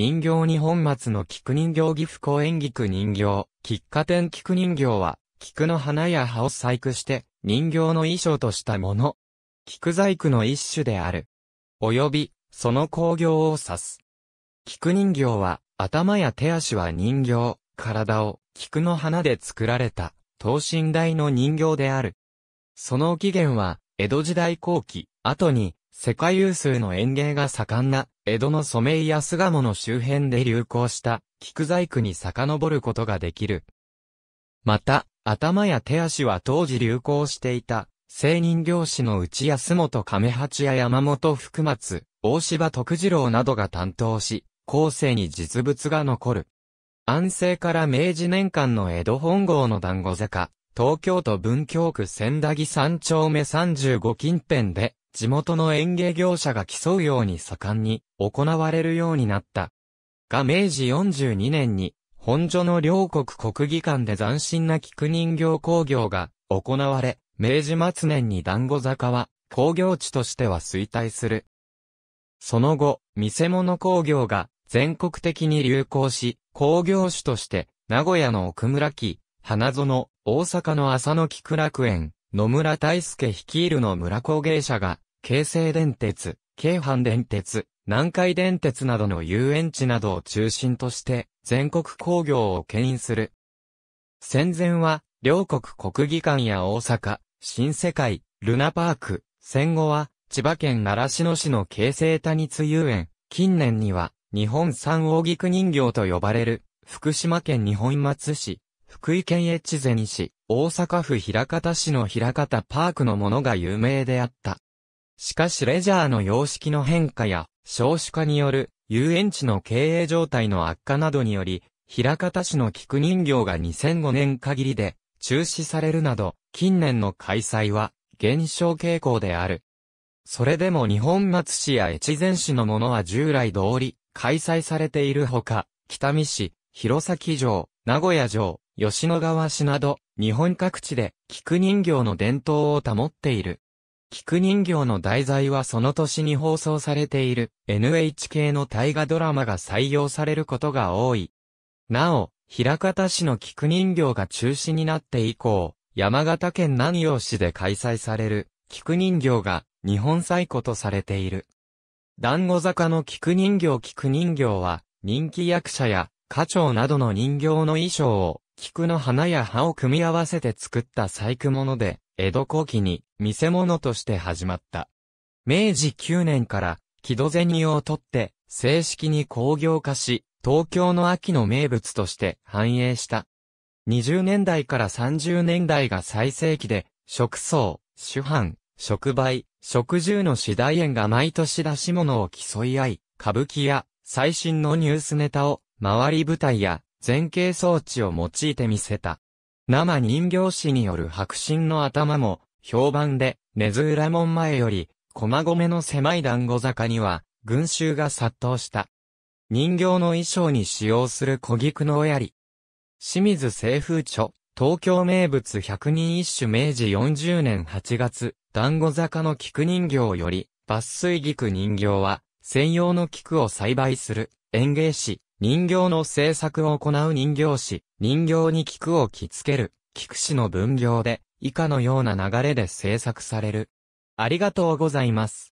人形日本松の菊人形岐阜公園菊人形、菊花店菊人形は、菊の花や葉を細工して、人形の衣装としたもの。菊細工の一種である。及び、その工業を指す。菊人形は、頭や手足は人形、体を、菊の花で作られた、等身大の人形である。その起源は、江戸時代後期、後に、世界有数の園芸が盛んな、江戸のソメイヤ巣鴨の周辺で流行した、菊細工に遡ることができる。また、頭や手足は当時流行していた、聖人行師の内安本亀八や山本福松、大柴徳次郎などが担当し、後世に実物が残る。安政から明治年間の江戸本郷の団子坂、東京都文京区千駄木三丁目35近辺で、地元の園芸業者が競うように盛んに行われるようになった。が明治42年に、本所の両国国技館で斬新な菊人形工業が行われ、明治末年に団子坂は工業地としては衰退する。その後、見せ物工業が全国的に流行し、工業種として名古屋の奥村木、花園、大阪の浅野菊楽園、野村大輔率いるの村工芸者が京成電鉄、京阪電鉄、南海電鉄などの遊園地などを中心として全国工業を牽引する。戦前は、両国国技館や大阪、新世界、ルナパーク、戦後は、千葉県習志野市の京成谷津遊園、近年には、日本三大菊人形と呼ばれる、福島県日本松市、福井県越前市、大阪府枚方市の枚方パークのものが有名であった。しかしレジャーの様式の変化や少子化による遊園地の経営状態の悪化などにより、平方市の菊人形が2005年限りで中止されるなど、近年の開催は減少傾向である。それでも日本松市や越前市のものは従来通り開催されているほか、北見市、弘前城、名古屋城、吉野川市など、日本各地で菊人形の伝統を保っている。菊人形の題材はその年に放送されている NHK の大河ドラマが採用されることが多い。なお、平方市の菊人形が中止になって以降、山形県南陽市で開催される菊人形が日本最古とされている。団子坂の菊人形菊人形は人気役者や家長などの人形の衣装を菊の花や葉を組み合わせて作った細工物で江戸後期に見せ物として始まった。明治9年から木戸銭を取って正式に工業化し、東京の秋の名物として繁栄した。20年代から30年代が最盛期で、食草、主販、食売、食住の次第園が毎年出し物を競い合い、歌舞伎や最新のニュースネタを、周り舞台や前景装置を用いて見せた。生人形師による白身の頭も、評判で、根津浦門前より、駒込の狭い団子坂には、群衆が殺到した。人形の衣装に使用する小菊のおやり。清水清風著、東京名物百人一首明治40年8月、団子坂の菊人形より、抜粋菊人形は、専用の菊を栽培する、園芸師、人形の制作を行う人形師、人形に菊を着付ける、菊師の分業で、以下のような流れで制作される。ありがとうございます。